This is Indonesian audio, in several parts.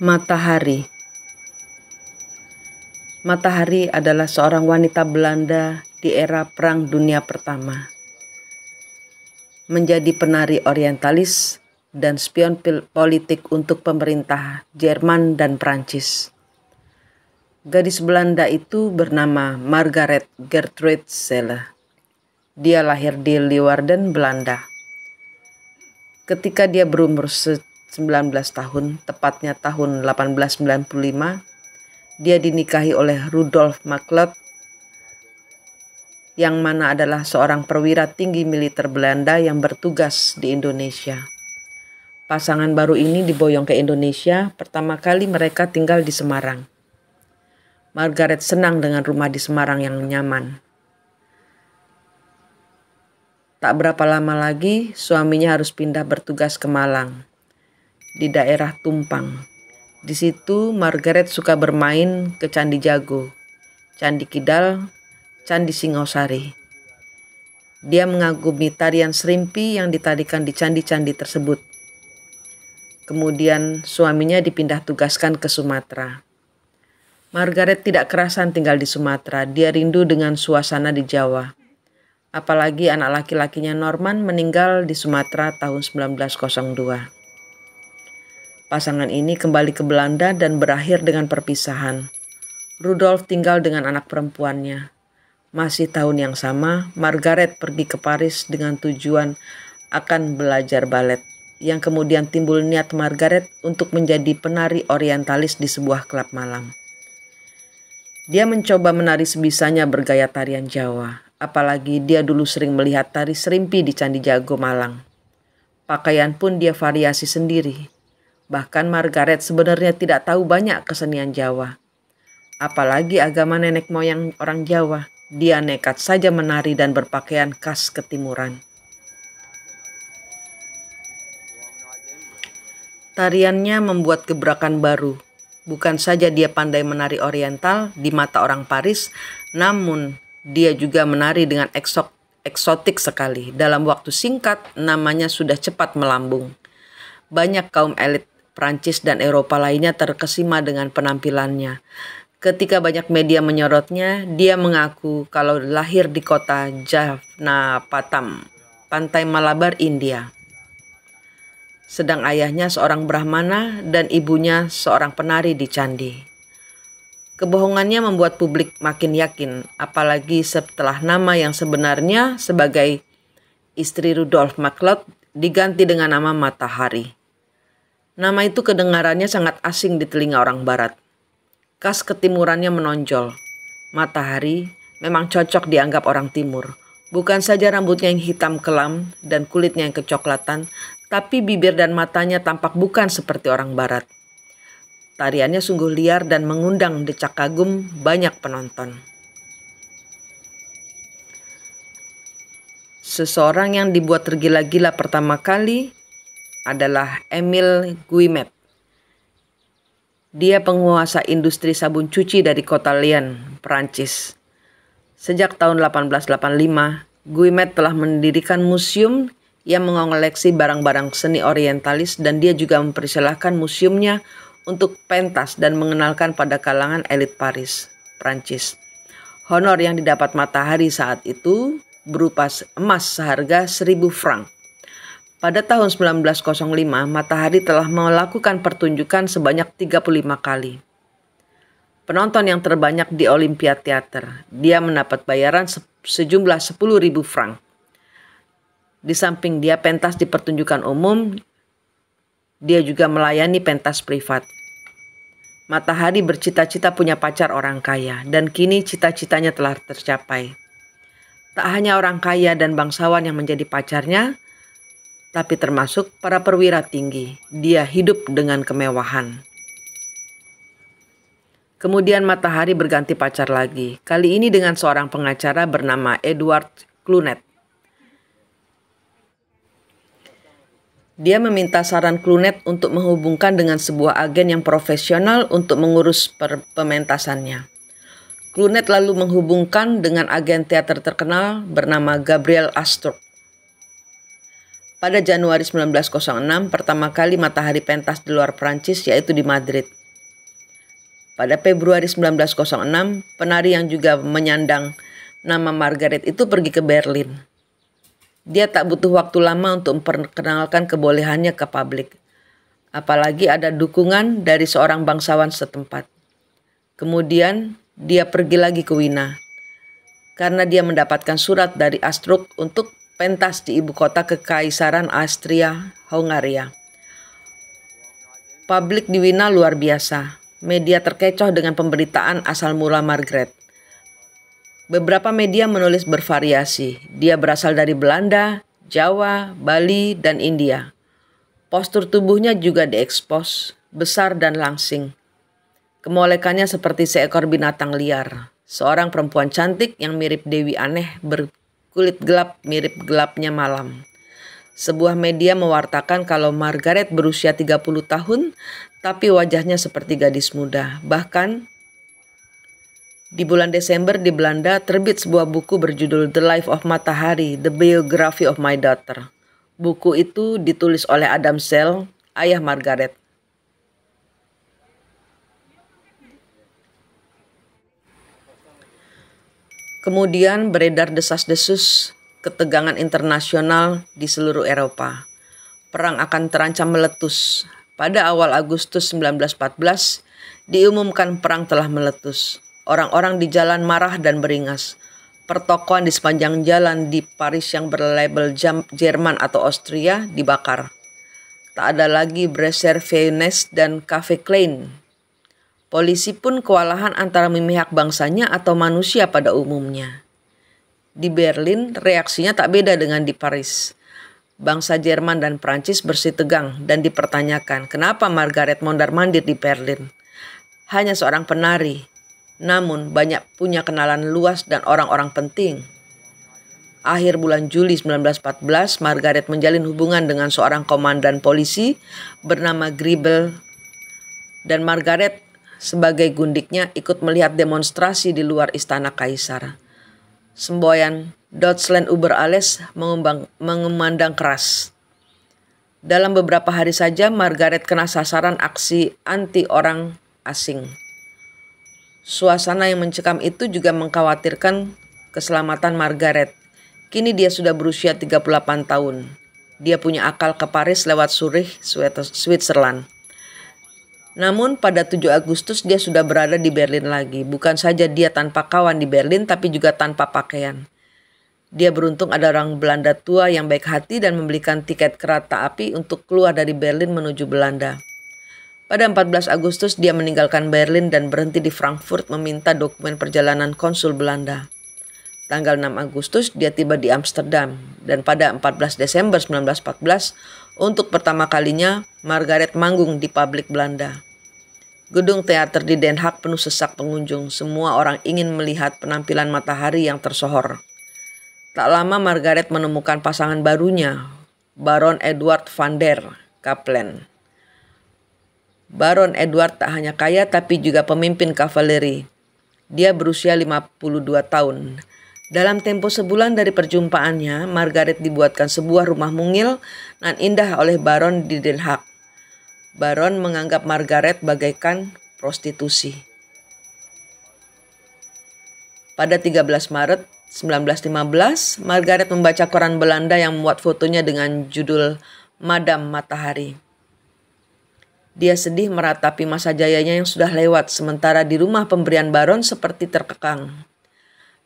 Matahari Matahari adalah seorang wanita Belanda di era Perang Dunia Pertama. Menjadi penari orientalis dan spion politik untuk pemerintah Jerman dan Perancis. Gadis Belanda itu bernama Margaret Gertrude Selle. Dia lahir di Leeuwarden, Belanda. Ketika dia berumur 19 tahun, tepatnya tahun 1895, dia dinikahi oleh Rudolf Makleb, yang mana adalah seorang perwira tinggi militer Belanda yang bertugas di Indonesia. Pasangan baru ini diboyong ke Indonesia, pertama kali mereka tinggal di Semarang. Margaret senang dengan rumah di Semarang yang nyaman. Tak berapa lama lagi, suaminya harus pindah bertugas ke Malang di daerah Tumpang. Di situ Margaret suka bermain ke Candi Jago, Candi Kidal, Candi Singosari. Dia mengagumi tarian serimpi yang ditarikan di candi-candi tersebut. Kemudian suaminya dipindah tugaskan ke Sumatera. Margaret tidak kerasan tinggal di Sumatera. Dia rindu dengan suasana di Jawa. Apalagi anak laki-lakinya Norman meninggal di Sumatera tahun 1902. Pasangan ini kembali ke Belanda dan berakhir dengan perpisahan. Rudolf tinggal dengan anak perempuannya. Masih tahun yang sama, Margaret pergi ke Paris dengan tujuan akan belajar balet, yang kemudian timbul niat Margaret untuk menjadi penari orientalis di sebuah klub malam. Dia mencoba menari sebisanya bergaya tarian Jawa, apalagi dia dulu sering melihat tari serimpi di Candi Jago Malang. Pakaian pun dia variasi sendiri, Bahkan Margaret sebenarnya tidak tahu banyak kesenian Jawa. Apalagi agama nenek moyang orang Jawa. Dia nekat saja menari dan berpakaian khas ketimuran. Tariannya membuat gebrakan baru. Bukan saja dia pandai menari oriental di mata orang Paris, namun dia juga menari dengan eksok, eksotik sekali. Dalam waktu singkat, namanya sudah cepat melambung. Banyak kaum elit Prancis dan Eropa lainnya terkesima dengan penampilannya. Ketika banyak media menyorotnya, dia mengaku kalau lahir di kota Jaffna Patam, pantai Malabar, India. Sedang ayahnya seorang Brahmana dan ibunya seorang penari di candi. Kebohongannya membuat publik makin yakin, apalagi setelah nama yang sebenarnya sebagai istri Rudolf MacLeod diganti dengan nama Matahari. Nama itu kedengarannya sangat asing di telinga orang barat. Kas ketimurannya menonjol. Matahari memang cocok dianggap orang timur. Bukan saja rambutnya yang hitam kelam dan kulitnya yang kecoklatan, tapi bibir dan matanya tampak bukan seperti orang barat. Tariannya sungguh liar dan mengundang decak kagum banyak penonton. Seseorang yang dibuat tergila-gila pertama kali adalah Emil Guimet. Dia penguasa industri sabun cuci dari kota Lyon, Perancis. Sejak tahun 1885, Guimet telah mendirikan museum yang mengoleksi barang-barang seni orientalis dan dia juga mempersilahkan museumnya untuk pentas dan mengenalkan pada kalangan elit Paris, Prancis. Honor yang didapat matahari saat itu berupa emas seharga 1000 franc pada tahun 1905, matahari telah melakukan pertunjukan sebanyak 35 kali. Penonton yang terbanyak di Olympia Theater, dia mendapat bayaran se sejumlah 10.000 franc. Di samping dia pentas di pertunjukan umum, dia juga melayani pentas privat. Matahari bercita-cita punya pacar orang kaya dan kini cita-citanya telah tercapai. Tak hanya orang kaya dan bangsawan yang menjadi pacarnya, tapi termasuk para perwira tinggi. Dia hidup dengan kemewahan. Kemudian matahari berganti pacar lagi, kali ini dengan seorang pengacara bernama Edward Clunet. Dia meminta saran Clunet untuk menghubungkan dengan sebuah agen yang profesional untuk mengurus pementasannya. Clunet lalu menghubungkan dengan agen teater terkenal bernama Gabriel Astor. Pada Januari 1906, pertama kali matahari pentas di luar Prancis yaitu di Madrid. Pada Februari 1906, penari yang juga menyandang nama Margaret itu pergi ke Berlin. Dia tak butuh waktu lama untuk memperkenalkan kebolehannya ke publik. Apalagi ada dukungan dari seorang bangsawan setempat. Kemudian dia pergi lagi ke Wina. Karena dia mendapatkan surat dari Astruk untuk pentas di ibu kota Kekaisaran Austria, Hungaria. Publik di Wina luar biasa. Media terkecoh dengan pemberitaan asal mula Margaret. Beberapa media menulis bervariasi. Dia berasal dari Belanda, Jawa, Bali, dan India. Postur tubuhnya juga diekspos, besar dan langsing. Kemolekannya seperti seekor binatang liar. Seorang perempuan cantik yang mirip Dewi aneh ber kulit gelap mirip gelapnya malam. Sebuah media mewartakan kalau Margaret berusia 30 tahun, tapi wajahnya seperti gadis muda. Bahkan di bulan Desember di Belanda terbit sebuah buku berjudul The Life of Matahari, The Biography of My Daughter. Buku itu ditulis oleh Adam Sell, ayah Margaret. Kemudian beredar desas-desus ketegangan internasional di seluruh Eropa. Perang akan terancam meletus. Pada awal Agustus 1914, diumumkan perang telah meletus. Orang-orang di jalan marah dan beringas. Pertokoan di sepanjang jalan di Paris yang berlabel Jerman atau Austria dibakar. Tak ada lagi Bresser Feunes dan Cafe Klein Polisi pun kewalahan antara memihak bangsanya atau manusia pada umumnya. Di Berlin, reaksinya tak beda dengan di Paris. Bangsa Jerman dan Prancis bersih tegang dan dipertanyakan kenapa Margaret mondar-mandir di Berlin. Hanya seorang penari, namun banyak punya kenalan luas dan orang-orang penting. Akhir bulan Juli 1914, Margaret menjalin hubungan dengan seorang komandan polisi bernama Gribel dan Margaret sebagai gundiknya ikut melihat demonstrasi di luar istana kaisar. Semboyan Deutschland Uber Alles mengembang, mengemandang keras. Dalam beberapa hari saja Margaret kena sasaran aksi anti orang asing. Suasana yang mencekam itu juga mengkhawatirkan keselamatan Margaret. Kini dia sudah berusia 38 tahun. Dia punya akal ke Paris lewat Zurich, Switzerland. Namun pada 7 Agustus dia sudah berada di Berlin lagi. Bukan saja dia tanpa kawan di Berlin tapi juga tanpa pakaian. Dia beruntung ada orang Belanda tua yang baik hati dan membelikan tiket kereta api untuk keluar dari Berlin menuju Belanda. Pada 14 Agustus dia meninggalkan Berlin dan berhenti di Frankfurt meminta dokumen perjalanan konsul Belanda. Tanggal 6 Agustus dia tiba di Amsterdam dan pada 14 Desember 1914 untuk pertama kalinya Margaret manggung di publik Belanda. Gedung teater di Den Haag penuh sesak pengunjung. Semua orang ingin melihat penampilan matahari yang tersohor. Tak lama Margaret menemukan pasangan barunya, Baron Edward van der Kaplan. Baron Edward tak hanya kaya tapi juga pemimpin kavaleri. Dia berusia 52 tahun. Dalam tempo sebulan dari perjumpaannya, Margaret dibuatkan sebuah rumah mungil dan indah oleh Baron di Den Haag. Baron menganggap Margaret bagaikan prostitusi. Pada 13 Maret 1915, Margaret membaca koran Belanda yang muat fotonya dengan judul Madam Matahari. Dia sedih meratapi masa jayanya yang sudah lewat, sementara di rumah pemberian Baron seperti terkekang.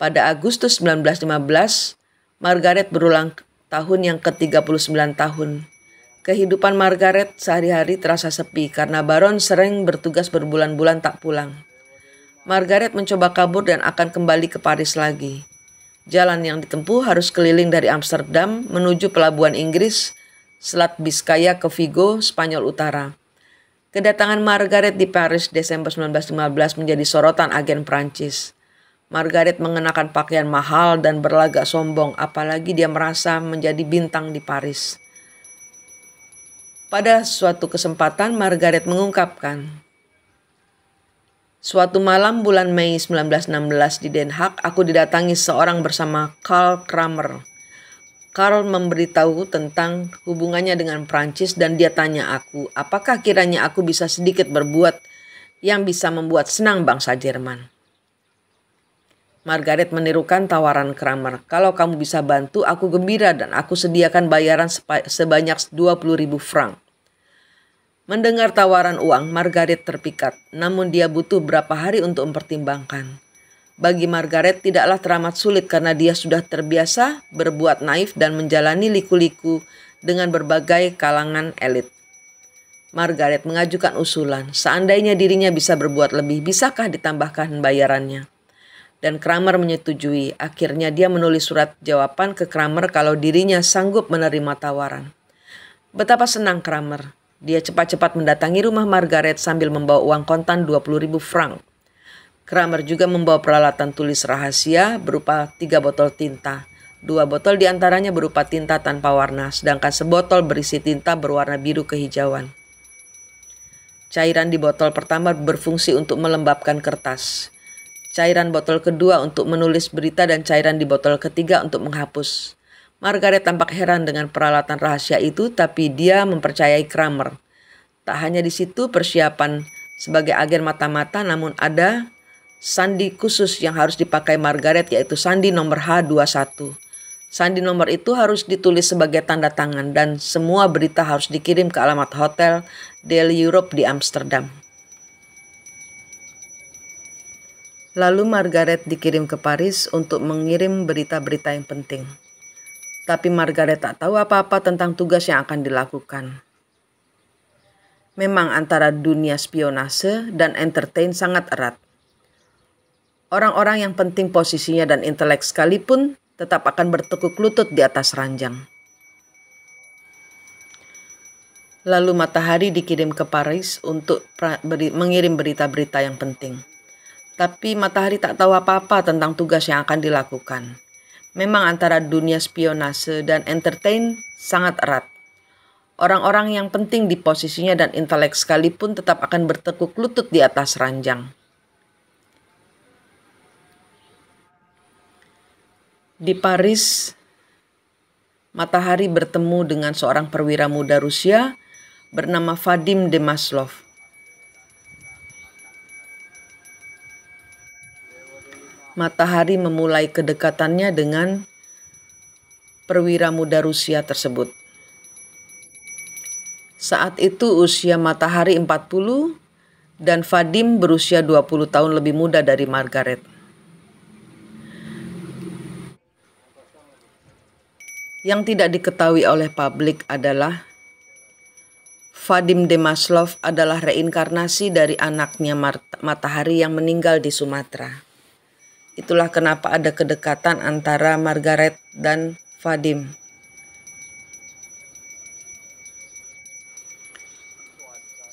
Pada Agustus 1915, Margaret berulang tahun yang ke-39 tahun. Kehidupan Margaret sehari-hari terasa sepi karena Baron sering bertugas berbulan-bulan tak pulang. Margaret mencoba kabur dan akan kembali ke Paris lagi. Jalan yang ditempuh harus keliling dari Amsterdam menuju pelabuhan Inggris, Selat Biskaya ke Vigo, Spanyol Utara. Kedatangan Margaret di Paris Desember 1915 menjadi sorotan agen Prancis. Margaret mengenakan pakaian mahal dan berlagak sombong, apalagi dia merasa menjadi bintang di Paris. Pada suatu kesempatan, Margaret mengungkapkan, Suatu malam bulan Mei 1916 di Den Haag, aku didatangi seorang bersama Karl Kramer. Karl memberitahu tentang hubungannya dengan Prancis dan dia tanya aku, apakah kiranya aku bisa sedikit berbuat yang bisa membuat senang bangsa Jerman. Margaret menirukan tawaran Kramer. Kalau kamu bisa bantu, aku gembira dan aku sediakan bayaran sebanyak 20 ribu franc. Mendengar tawaran uang, Margaret terpikat. Namun dia butuh berapa hari untuk mempertimbangkan. Bagi Margaret tidaklah teramat sulit karena dia sudah terbiasa berbuat naif dan menjalani liku-liku dengan berbagai kalangan elit. Margaret mengajukan usulan, seandainya dirinya bisa berbuat lebih, bisakah ditambahkan bayarannya? dan Kramer menyetujui. Akhirnya dia menulis surat jawaban ke Kramer kalau dirinya sanggup menerima tawaran. Betapa senang Kramer. Dia cepat-cepat mendatangi rumah Margaret sambil membawa uang kontan 20 ribu franc. Kramer juga membawa peralatan tulis rahasia berupa tiga botol tinta. Dua botol diantaranya berupa tinta tanpa warna, sedangkan sebotol berisi tinta berwarna biru kehijauan. Cairan di botol pertama berfungsi untuk melembabkan kertas cairan botol kedua untuk menulis berita dan cairan di botol ketiga untuk menghapus. Margaret tampak heran dengan peralatan rahasia itu, tapi dia mempercayai Kramer. Tak hanya di situ persiapan sebagai agen mata-mata, namun ada sandi khusus yang harus dipakai Margaret yaitu sandi nomor H21. Sandi nomor itu harus ditulis sebagai tanda tangan dan semua berita harus dikirim ke alamat hotel Del Europe di Amsterdam. Lalu Margaret dikirim ke Paris untuk mengirim berita-berita yang penting. Tapi Margaret tak tahu apa-apa tentang tugas yang akan dilakukan. Memang antara dunia spionase dan entertain sangat erat. Orang-orang yang penting posisinya dan intelek sekalipun tetap akan bertekuk lutut di atas ranjang. Lalu matahari dikirim ke Paris untuk mengirim berita-berita yang penting. Tapi matahari tak tahu apa-apa tentang tugas yang akan dilakukan. Memang antara dunia spionase dan entertain sangat erat. Orang-orang yang penting di posisinya dan intelek sekalipun tetap akan bertekuk lutut di atas ranjang. Di Paris, matahari bertemu dengan seorang perwira muda Rusia bernama Vadim Demaslov. matahari memulai kedekatannya dengan perwira muda Rusia tersebut. Saat itu usia matahari 40 dan Vadim berusia 20 tahun lebih muda dari Margaret. Yang tidak diketahui oleh publik adalah Vadim Demaslov adalah reinkarnasi dari anaknya Matahari yang meninggal di Sumatera. Itulah kenapa ada kedekatan antara Margaret dan Vadim.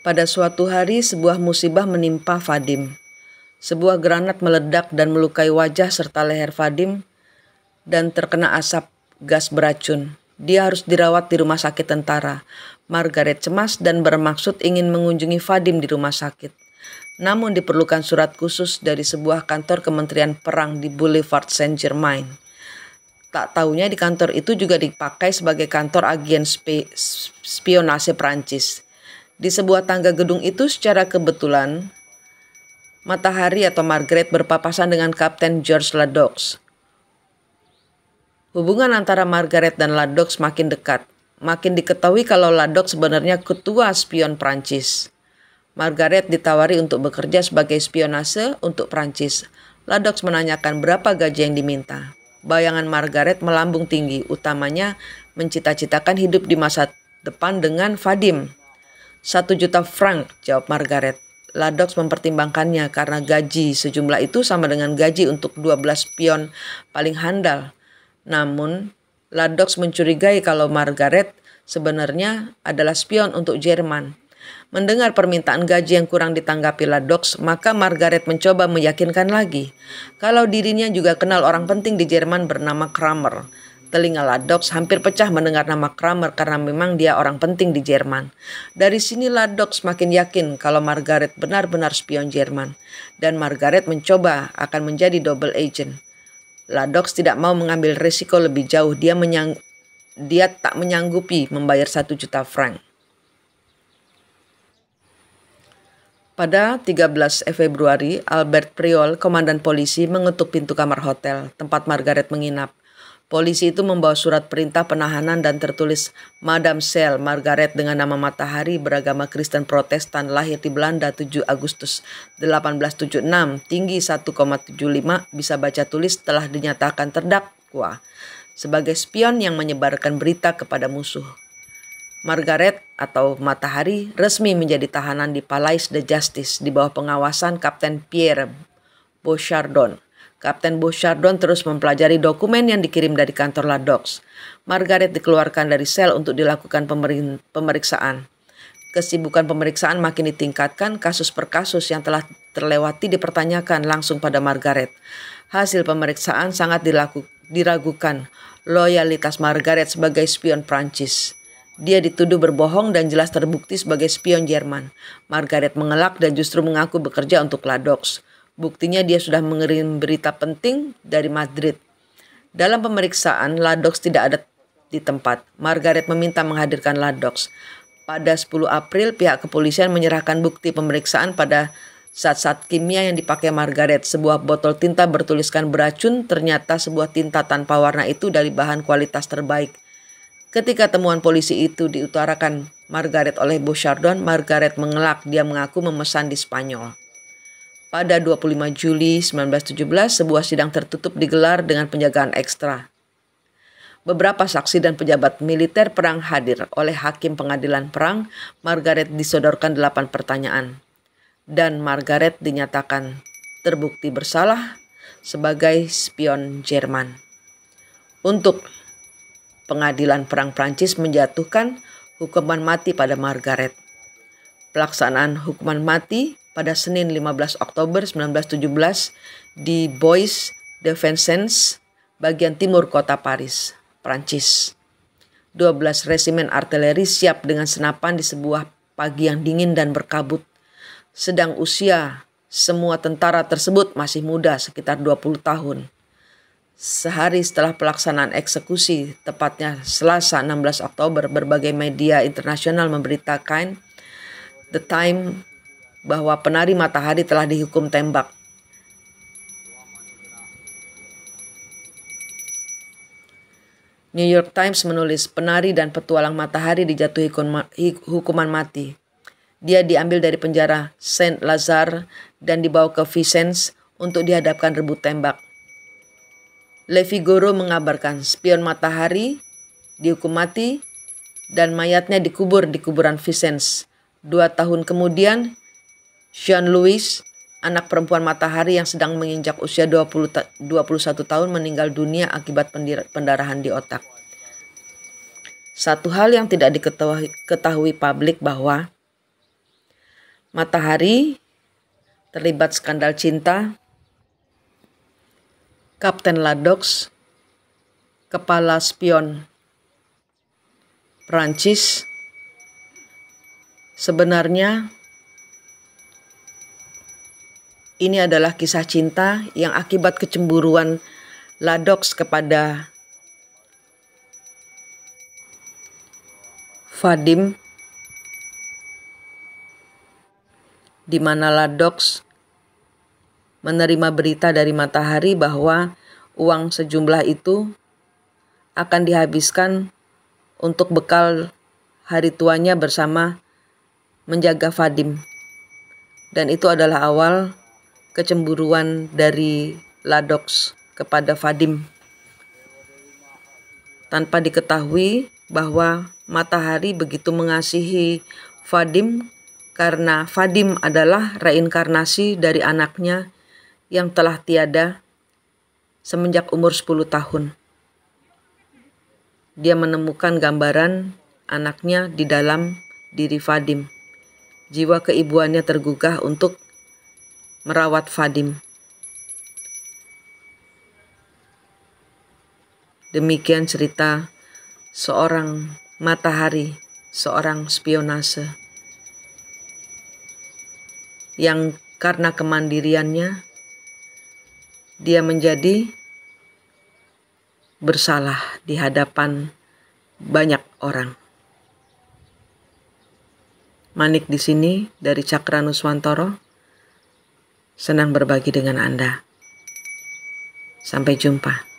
Pada suatu hari, sebuah musibah menimpa Vadim. Sebuah granat meledak dan melukai wajah serta leher Vadim dan terkena asap gas beracun. Dia harus dirawat di rumah sakit tentara. Margaret cemas dan bermaksud ingin mengunjungi Vadim di rumah sakit. Namun diperlukan surat khusus dari sebuah kantor Kementerian Perang di Boulevard Saint-Germain. Tak tahunya di kantor itu juga dipakai sebagai kantor agen spionase Prancis. Di sebuah tangga gedung itu secara kebetulan, Matahari atau Margaret berpapasan dengan Kapten George Ladox. Hubungan antara Margaret dan Ladox makin dekat. Makin diketahui kalau Ladox sebenarnya ketua spion Prancis. Margaret ditawari untuk bekerja sebagai spionase untuk Prancis. Ladox menanyakan berapa gaji yang diminta. Bayangan Margaret melambung tinggi, utamanya mencita-citakan hidup di masa depan dengan Vadim. Satu juta franc, jawab Margaret. Ladox mempertimbangkannya karena gaji sejumlah itu sama dengan gaji untuk 12 pion paling handal. Namun, Ladox mencurigai kalau Margaret sebenarnya adalah spion untuk Jerman. Mendengar permintaan gaji yang kurang ditanggapi Ladox, maka Margaret mencoba meyakinkan lagi kalau dirinya juga kenal orang penting di Jerman bernama Kramer. Telinga Ladox hampir pecah mendengar nama Kramer karena memang dia orang penting di Jerman. Dari sini Ladox makin yakin kalau Margaret benar-benar spion Jerman. Dan Margaret mencoba akan menjadi double agent. Ladox tidak mau mengambil risiko lebih jauh. Dia menyang dia tak menyanggupi membayar satu juta franc. Pada 13 Februari, Albert Priol, komandan polisi, mengetuk pintu kamar hotel tempat Margaret menginap. Polisi itu membawa surat perintah penahanan dan tertulis Madam Sel Margaret dengan nama Matahari beragama Kristen Protestan lahir di Belanda 7 Agustus 1876, tinggi 1,75, bisa baca tulis telah dinyatakan terdakwa sebagai spion yang menyebarkan berita kepada musuh. Margaret atau Matahari resmi menjadi tahanan di Palais de Justice di bawah pengawasan Kapten Pierre Bouchardon. Kapten Bouchardon terus mempelajari dokumen yang dikirim dari kantor Ladox. Margaret dikeluarkan dari sel untuk dilakukan pemeriksaan. Kesibukan pemeriksaan makin ditingkatkan, kasus per kasus yang telah terlewati dipertanyakan langsung pada Margaret. Hasil pemeriksaan sangat dilaku, diragukan loyalitas Margaret sebagai spion Prancis. Dia dituduh berbohong dan jelas terbukti sebagai spion Jerman. Margaret mengelak dan justru mengaku bekerja untuk Ladox. Buktinya dia sudah mengirim berita penting dari Madrid. Dalam pemeriksaan, Ladox tidak ada di tempat. Margaret meminta menghadirkan Ladox. Pada 10 April, pihak kepolisian menyerahkan bukti pemeriksaan pada saat-saat kimia yang dipakai Margaret. Sebuah botol tinta bertuliskan beracun, ternyata sebuah tinta tanpa warna itu dari bahan kualitas terbaik. Ketika temuan polisi itu diutarakan Margaret oleh Bouchardon, Margaret mengelak dia mengaku memesan di Spanyol. Pada 25 Juli 1917, sebuah sidang tertutup digelar dengan penjagaan ekstra. Beberapa saksi dan pejabat militer perang hadir oleh hakim pengadilan perang, Margaret disodorkan delapan pertanyaan. Dan Margaret dinyatakan terbukti bersalah sebagai spion Jerman. Untuk pengadilan perang Prancis menjatuhkan hukuman mati pada Margaret. Pelaksanaan hukuman mati pada Senin 15 Oktober 1917 di Bois de Vincennes, bagian timur kota Paris, Prancis. 12 resimen artileri siap dengan senapan di sebuah pagi yang dingin dan berkabut. Sedang usia semua tentara tersebut masih muda sekitar 20 tahun. Sehari setelah pelaksanaan eksekusi, tepatnya Selasa 16 Oktober, berbagai media internasional memberitakan The Time bahwa penari matahari telah dihukum tembak. New York Times menulis penari dan petualang matahari dijatuhi hukuman mati. Dia diambil dari penjara Saint Lazare dan dibawa ke Vincennes untuk dihadapkan rebut tembak. Levigoro mengabarkan spion matahari dihukum mati dan mayatnya dikubur di kuburan Vicens. Dua tahun kemudian, Sean Louis, anak perempuan matahari yang sedang menginjak usia 20 ta 21 tahun meninggal dunia akibat pendarahan di otak. Satu hal yang tidak diketahui ketahui publik bahwa matahari terlibat skandal cinta Kapten Ladox, kepala spion Prancis, sebenarnya ini adalah kisah cinta yang akibat kecemburuan Ladox kepada Fadim, di mana Ladox menerima berita dari matahari bahwa uang sejumlah itu akan dihabiskan untuk bekal hari tuanya bersama menjaga Fadim. Dan itu adalah awal kecemburuan dari Ladox kepada Fadim. Tanpa diketahui bahwa matahari begitu mengasihi Fadim karena Fadim adalah reinkarnasi dari anaknya yang telah tiada semenjak umur 10 tahun. Dia menemukan gambaran anaknya di dalam diri Fadim. Jiwa keibuannya tergugah untuk merawat Fadim. Demikian cerita seorang matahari, seorang spionase yang karena kemandiriannya dia menjadi bersalah di hadapan banyak orang. Manik di sini dari Cakra Nuswantoro. Senang berbagi dengan Anda. Sampai jumpa.